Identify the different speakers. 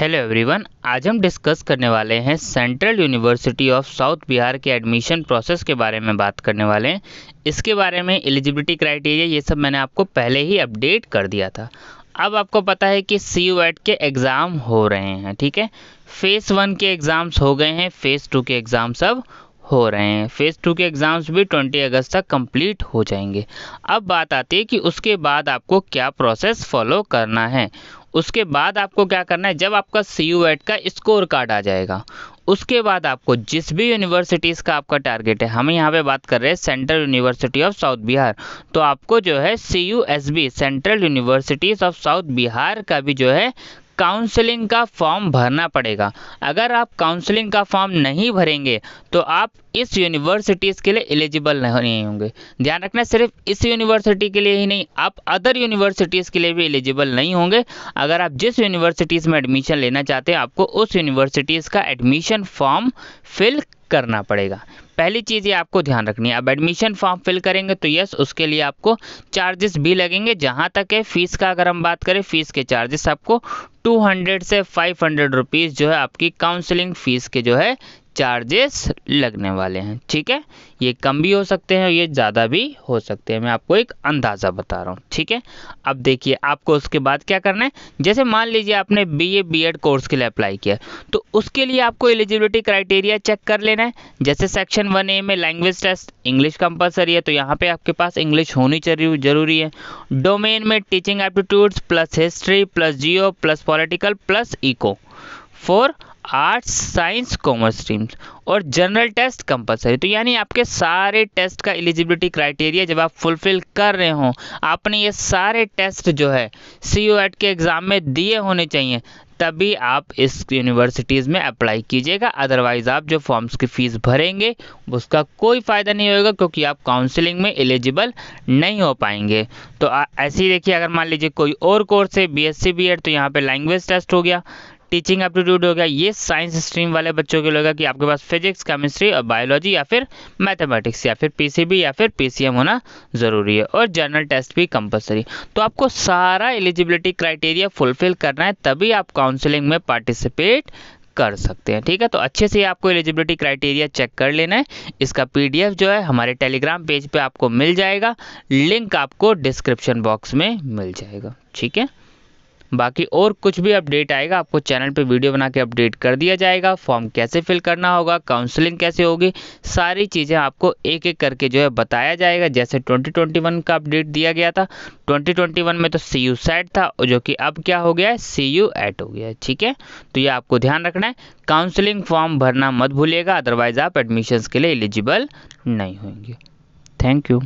Speaker 1: hello everyone आज हम discuss करने वाले हैं central university of south Bihar के एडमिशन प्रोसेस के बारे में बात करने वाले हैं इसके बारे में एलिजिबिलिटी क्राइटेरिया ये सब मैंने आपको पहले ही अपडेट कर दिया था अब आपको पता है कि सी यू एड के एग्ज़ाम हो रहे हैं ठीक है फेज़ वन के एग्ज़ाम्स हो गए हैं फेज़ टू के एग्ज़ाम्स अब हो रहे हैं फेज़ टू के एग्ज़ाम्स भी 20 अगस्त तक कंप्लीट हो जाएंगे अब बात आती है कि उसके बाद आपको क्या प्रोसेस फॉलो करना है उसके बाद आपको क्या करना है जब आपका सी यू एट का स्कोर कार्ड आ जाएगा उसके बाद आपको जिस भी यूनिवर्सिटीज़ का आपका टारगेट है हम यहाँ पे बात कर रहे हैं central university of south Bihar तो आपको जो है C U S B central universities of south Bihar का भी जो है काउंसलिंग का फॉर्म भरना पड़ेगा अगर आप काउंसलिंग का फॉर्म नहीं भरेंगे तो आप इस यूनिवर्सिटीज़ के लिए एलिजिबल नहीं होंगे ध्यान रखना सिर्फ इस यूनिवर्सिटी के लिए ही नहीं आप अदर यूनिवर्सिटीज़ के लिए भी एलिजिबल नहीं होंगे अगर आप जिस यूनिवर्सिटीज़ में एडमिशन लेना चाहते हैं आपको उस यूनिवर्सिटीज़ का एडमिशन फॉर्म फिल करना पड़ेगा पहली चीज़ ये आपको ध्यान रखनी है अब एडमिशन फॉर्म फिल करेंगे तो यस उसके लिए आपको चार्जेस भी लगेंगे जहाँ तक है फीस का अगर हम बात करें फीस के चार्जेस आपको 200 से 500 हंड्रेड रुपीज़ जो है आपकी काउंसलिंग फ़ीस के जो है चार्जेस लगने वाले हैं ठीक है ये कम भी हो सकते हैं और ये ज़्यादा भी हो सकते हैं मैं आपको एक अंदाज़ा बता रहा हूँ ठीक है अब देखिए आपको उसके बाद क्या करना है जैसे मान लीजिए आपने B A B Ed course के लिए अप्लाई किया तो उसके लिए आपको एलिजिबिलिटी क्राइटेरिया चेक कर लेना है जैसे सेक्शन वन ए में लैंग्वेज टेस्ट इंग्लिश कंपलसरी है तो यहाँ पर आपके पास इंग्लिश होनी जरूरी है डोमेन में teaching aptitudes plus history plus geo plus political plus eco for arts science commerce streams और जनरल टेस्ट कंपलसरी तो यानी आपके सारे टेस्ट का एलिजिबिलिटी क्राइटेरिया जब आप फुलफिल कर रहे हो आपने ये सारे टेस्ट जो है सी एट के एग्ज़ाम में दिए होने चाहिए तभी आप इस यूनिवर्सिटीज़ में अप्लाई कीजिएगा अदरवाइज़ आप जो फॉर्म्स की फ़ीस भरेंगे उसका कोई फ़ायदा नहीं होगा क्योंकि आप काउंसलिंग में एलिजिबल नहीं हो पाएंगे तो ऐसे ही देखिए अगर मान लीजिए कोई और कोर्स है B S C B Ed तो यहाँ पे लैंग्वेज टेस्ट हो गया टीचिंग एप्टीट्यूड हो गया ये साइंस स्ट्रीम वाले बच्चों के लिए होगा कि आपके पास फिजिक्स केमिस्ट्री और बायोलॉजी या फिर मैथमेटिक्स या फिर पीसीबी या फिर पीसीएम होना ज़रूरी है और जनरल टेस्ट भी कंपलसरी तो आपको सारा एलिजिबिलिटी क्राइटेरिया फुलफिल करना है तभी आप काउंसिलिंग में पार्टिसिपेट कर सकते हैं ठीक है तो अच्छे से आपको एलिजिबिलिटी क्राइटेरिया चेक कर लेना है इसका पीडीएफ जो है हमारे टेलीग्राम पेज पे आपको मिल जाएगा लिंक आपको डिस्क्रिप्शन बॉक्स में मिल जाएगा ठीक है बाकी और कुछ भी अपडेट आएगा आपको चैनल पर वीडियो बना के अपडेट कर दिया जाएगा फॉर्म कैसे फिल करना होगा काउंसलिंग कैसे होगी सारी चीज़ें आपको एक एक करके जो है बताया जाएगा जैसे 2021 का अपडेट दिया गया था 2021 में तो सी यू सेट था जो कि अब क्या हो गया है सी यू एट हो गया है ठीक है तो ये आपको ध्यान रखना है काउंसलिंग फॉर्म भरना मत भूलिएगा अदरवाइज आप एडमिशन्स के लिए एलिजिबल नहीं होंगे थैंक यू